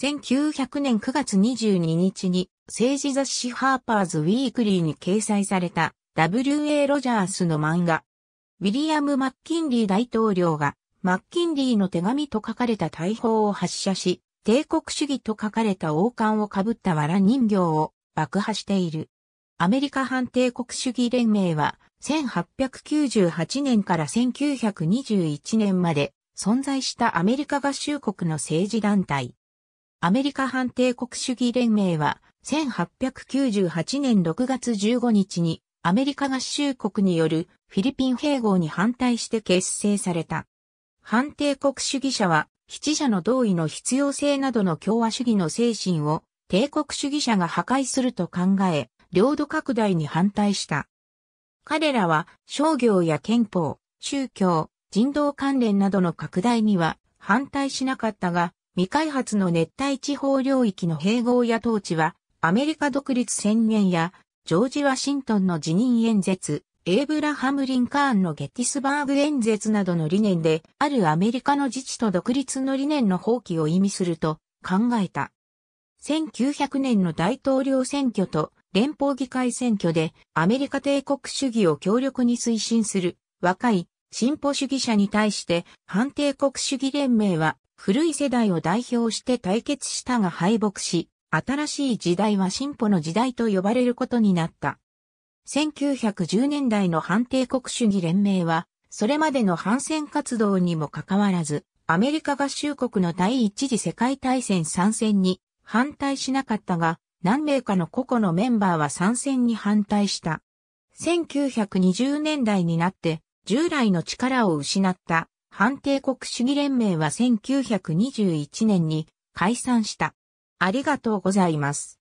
1900年9月22日に政治雑誌ハーパーズ・ウィークリーに掲載された W.A. ロジャースの漫画。ウィリアム・マッキンリー大統領がマッキンリーの手紙と書かれた大砲を発射し、帝国主義と書かれた王冠をかぶった藁人形を爆破している。アメリカ反帝国主義連盟は1898年から1921年まで存在したアメリカ合衆国の政治団体。アメリカ反帝国主義連盟は、1898年6月15日に、アメリカ合衆国によるフィリピン併合に反対して結成された。反帝国主義者は、七者の同意の必要性などの共和主義の精神を、帝国主義者が破壊すると考え、領土拡大に反対した。彼らは商業や憲法、宗教、人道関連などの拡大には反対しなかったが、未開発の熱帯地方領域の併合や統治は、アメリカ独立宣言や、ジョージ・ワシントンの辞任演説、エイブラハム・リンカーンのゲティスバーグ演説などの理念で、あるアメリカの自治と独立の理念の放棄を意味すると考えた。1900年の大統領選挙と連邦議会選挙でアメリカ帝国主義を強力に推進する若い進歩主義者に対して反帝国主義連盟は古い世代を代表して対決したが敗北し、新しい時代は進歩の時代と呼ばれることになった。1910年代の反帝国主義連盟は、それまでの反戦活動にもかかわらず、アメリカ合衆国の第一次世界大戦参戦に反対しなかったが、何名かの個々のメンバーは参戦に反対した。1920年代になって、従来の力を失った反帝国主義連盟は1921年に解散した。ありがとうございます。